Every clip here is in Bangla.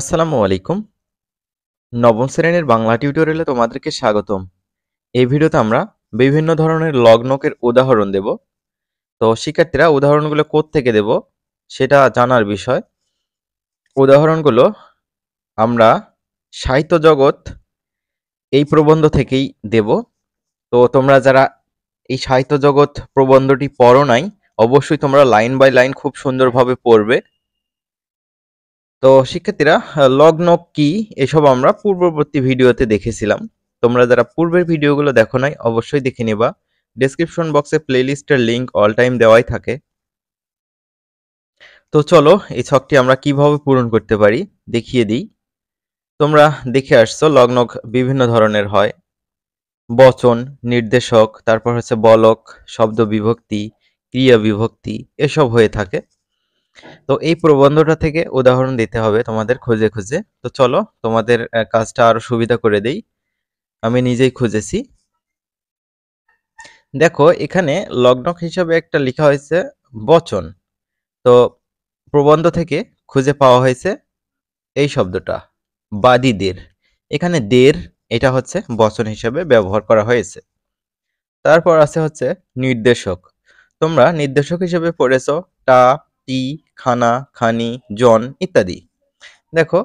আসসালামু আলাইকুম নবম শ্রেণীর বাংলা টিউটোরিয়ালে তোমাদেরকে স্বাগতম এই ভিডিওতে আমরা বিভিন্ন ধরনের লগ্নকের উদাহরণ দেব তো শিক্ষার্থীরা উদাহরণগুলো থেকে দেব সেটা জানার বিষয় উদাহরণগুলো আমরা সাহিত্য জগৎ এই প্রবন্ধ থেকেই দেব তো তোমরা যারা এই সাহিত্য জগৎ প্রবন্ধটি পড়ো নাই অবশ্যই তোমরা লাইন বাই লাইন খুব সুন্দরভাবে পড়বে তো শিক্ষার্থীরা লগ্ন কি এসব আমরা পূর্ববর্তী ভিডিওতে দেখেছিলাম তোমরা যারা পূর্বের ভিডিওগুলো দেখো নাই অবশ্যই দেখে নেবা ডিসক্রিপশন বক্সে প্লেলিস্টের লিঙ্ক অল টাইম দেওয়াই থাকে তো চলো এই ছকটি আমরা কিভাবে পূরণ করতে পারি দেখিয়ে দিই তোমরা দেখে আসছো লগ্ন বিভিন্ন ধরনের হয় বচন নির্দেশক তারপর হচ্ছে বলক শব্দ বিভক্তি ক্রিয়া বিভক্তি এসব হয়ে থাকে তো এই প্রবন্ধটা থেকে উদাহরণ দিতে হবে তোমাদের খুঁজে খুঁজে তো চলো তোমাদের কাজটা আরো সুবিধা করে দেই আমি নিজেই খুঁজেছি দেখো এখানে লগ্ন হিসাবে একটা লেখা হয়েছে বচন তো প্রবন্ধ থেকে খুঁজে পাওয়া হয়েছে এই শব্দটা বাদি বাদীদের এখানে দের এটা হচ্ছে বচন হিসাবে ব্যবহার করা হয়েছে তারপর আছে হচ্ছে নির্দেশক তোমরা নির্দেশক হিসেবে পড়েছ টা টি খানা খানি জন ইত্যাদি দেখো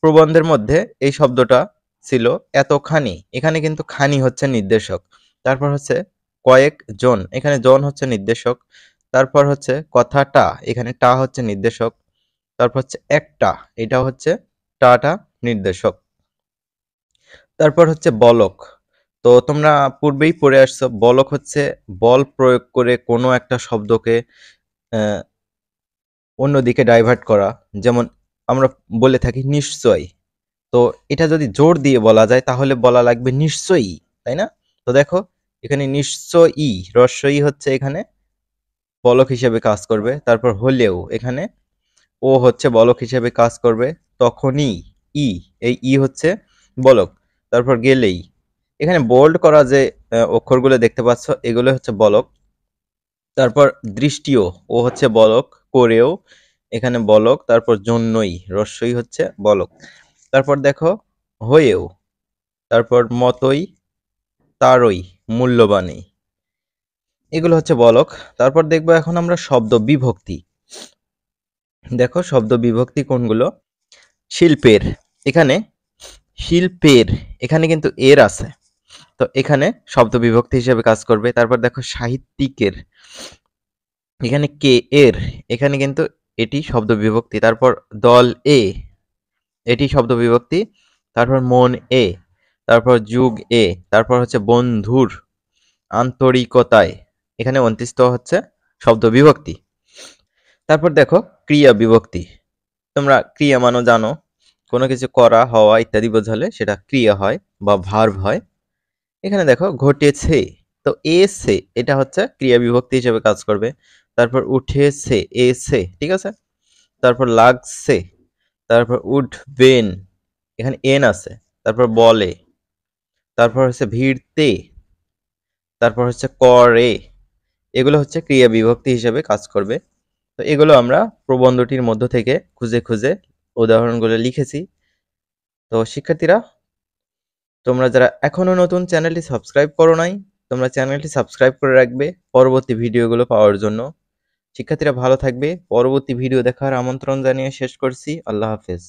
প্রবন্ধের মধ্যে এই শব্দটা ছিল এত খানি এখানে কিন্তু খানি হচ্ছে নির্দেশক তারপর হচ্ছে কয়েক জন এখানে জন হচ্ছে নির্দেশক তারপর হচ্ছে কথাটা এখানে টা হচ্ছে নির্দেশক তারপর হচ্ছে একটা এটা হচ্ছে টাটা নির্দেশক তারপর হচ্ছে বলক তো তোমরা পূর্বেই পড়ে আসছো বলক হচ্ছে বল প্রয়োগ করে কোনো একটা শব্দকে অন্যদিকে ডাইভার্ট করা যেমন আমরা বলে থাকি নিশ্চয় তো এটা যদি জোর দিয়ে বলা যায় তাহলে বলা লাগবে নিশ্চয়ই তাই না তো দেখো এখানে নিশ্চয়ই রস্যই হচ্ছে এখানে বলক হিসেবে কাজ করবে তারপর হলেও এখানে ও হচ্ছে বলক হিসেবে কাজ করবে তখনই ই এই ই হচ্ছে বলক তারপর গেলেই এখানে বোল্ড করা যে অক্ষরগুলো দেখতে পাচ্ছ এগুলো হচ্ছে বলক তারপর দৃষ্টিও ও হচ্ছে বলক করেও এখানে বলক তারপর জন্যই রস্যই হচ্ছে বলক তারপর দেখো হয়েও তারপর মতই তারই মূল্যবানই এগুলো হচ্ছে বলক তারপর দেখবো এখন আমরা শব্দ বিভক্তি দেখো শব্দ বিভক্তি কোনগুলো শিল্পের এখানে শিল্পের এখানে কিন্তু এর আছে তো এখানে শব্দ বিভক্তি হিসেবে কাজ করবে তারপর দেখো সাহিত্যিকের এখানে কে এর এখানে কিন্তু এটি শব্দ বিভক্তি তারপর দল এ এটি শব্দ বিভক্তি তারপর মন এ তারপর যুগ এ তারপর হচ্ছে বন্ধুর আন্তরিকতায় এখানে অন্তিস্ত হচ্ছে শব্দ বিভক্তি তারপর দেখো ক্রিয়া বিভক্তি তোমরা ক্রিয়া মানো জানো কোনো কিছু করা হওয়া ইত্যাদি বোঝালে সেটা ক্রিয়া হয় বা ভার্ব হয় এখানে দেখো ঘটেছে তো এসে এটা হচ্ছে ক্রিয়া বিভক্তি হিসেবে কাজ করবে তারপর উঠেছে এসে ঠিক আছে তারপর লাগছে তারপর উঠবেন এখানে এন আছে তারপর বলে তারপর হচ্ছে ভিড়তে তারপর হচ্ছে করে এগুলো হচ্ছে ক্রিয়া বিভক্তি হিসেবে কাজ করবে তো এগুলো আমরা প্রবন্ধটির মধ্য থেকে খুঁজে খুঁজে উদাহরণগুলো লিখেছি তো শিক্ষার্থীরা তোমরা যারা এখনও নতুন চ্যানেলটি সাবস্ক্রাইব করো নাই তোমরা চ্যানেলটি সাবস্ক্রাইব করে রাখবে পরবর্তী ভিডিওগুলো পাওয়ার জন্য শিক্ষার্থীরা ভালো থাকবে পরবর্তী ভিডিও দেখার আমন্ত্রণ জানিয়ে শেষ করছি আল্লাহ হাফেজ